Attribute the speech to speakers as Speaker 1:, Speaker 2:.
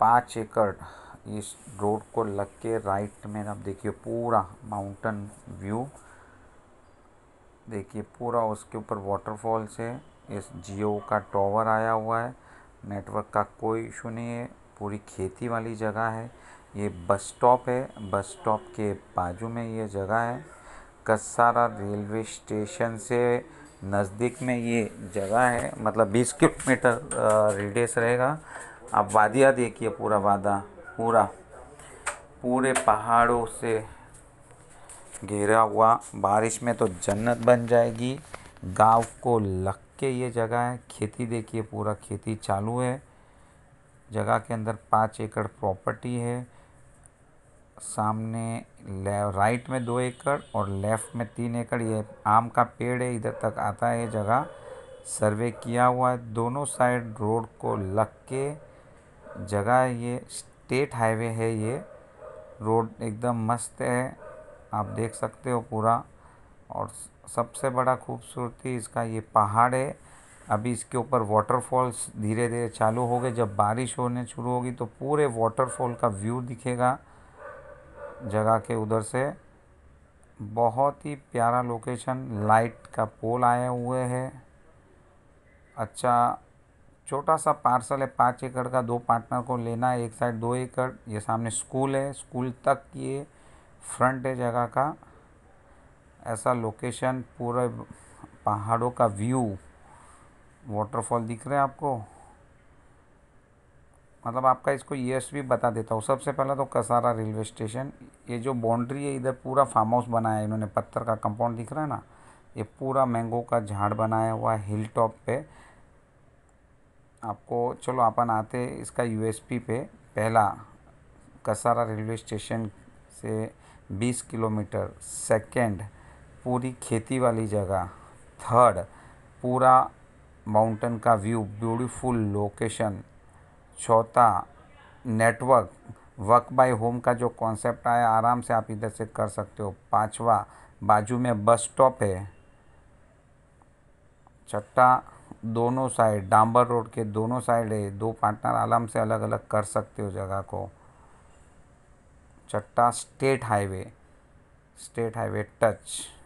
Speaker 1: पाँच एकड़ इस रोड को लग के राइट में आप देखिए पूरा माउंटेन व्यू देखिए पूरा उसके ऊपर वाटरफॉल्स है इस जियो का टॉवर आया हुआ है नेटवर्क का कोई इशू नहीं है पूरी खेती वाली जगह है ये बस स्टॉप है बस स्टॉप के बाजू में ये जगह है कसारा रेलवे स्टेशन से नज़दीक में ये जगह है मतलब 20 किलोमीटर रेडियस रहेगा आप वादिया देखिए पूरा वादा पूरा पूरे पहाड़ों से घेरा हुआ बारिश में तो जन्नत बन जाएगी गांव को लग के ये जगह है खेती देखिए पूरा खेती चालू है जगह के अंदर पाँच एकड़ प्रॉपर्टी है सामने राइट में दो एकड़ और लेफ्ट में तीन एकड़ ये आम का पेड़ है इधर तक आता है ये जगह सर्वे किया हुआ है दोनों साइड रोड को लग के जगह ये स्टेट हाईवे है ये रोड एकदम मस्त है आप देख सकते हो पूरा और सबसे बड़ा खूबसूरती इसका ये पहाड़ है अभी इसके ऊपर वाटरफॉल्स धीरे धीरे चालू हो गए जब बारिश होने शुरू होगी तो पूरे वाटरफॉल का व्यू दिखेगा जगह के उधर से बहुत ही प्यारा लोकेशन लाइट का पोल आया हुए है अच्छा छोटा सा पार्सल है पाँच एकड़ का दो पार्टनर को लेना है एक साइड दो एकड़ ये सामने स्कूल है स्कूल तक ये फ्रंट है जगह का ऐसा लोकेशन पूरे पहाड़ों का व्यू वाटरफॉल दिख रहा है आपको मतलब आपका इसको यश भी बता देता हूँ सबसे पहला तो कसारा रेलवे स्टेशन ये जो बाउंड्री है इधर पूरा फार्म हाउस बनाया है इन्होंने पत्थर का कंपाउंड दिख रहा है ना ये पूरा मैंगो का झाड़ बनाया हुआ है हिल टॉप पे आपको चलो अपन आते इसका यूएसपी पे पहला कसारा रेलवे स्टेशन से 20 किलोमीटर सेकंड पूरी खेती वाली जगह थर्ड पूरा माउंटेन का व्यू ब्यूटीफुल लोकेशन चौथा नेटवर्क वर्क बाय होम का जो कॉन्सेप्ट आया आराम से आप इधर से कर सकते हो पांचवा बाजू में बस स्टॉप है छठा दोनों साइड डांबर रोड के दोनों साइड है दो पार्टनर आराम से अलग अलग कर सकते हो जगह को चट्टा state highway state highway touch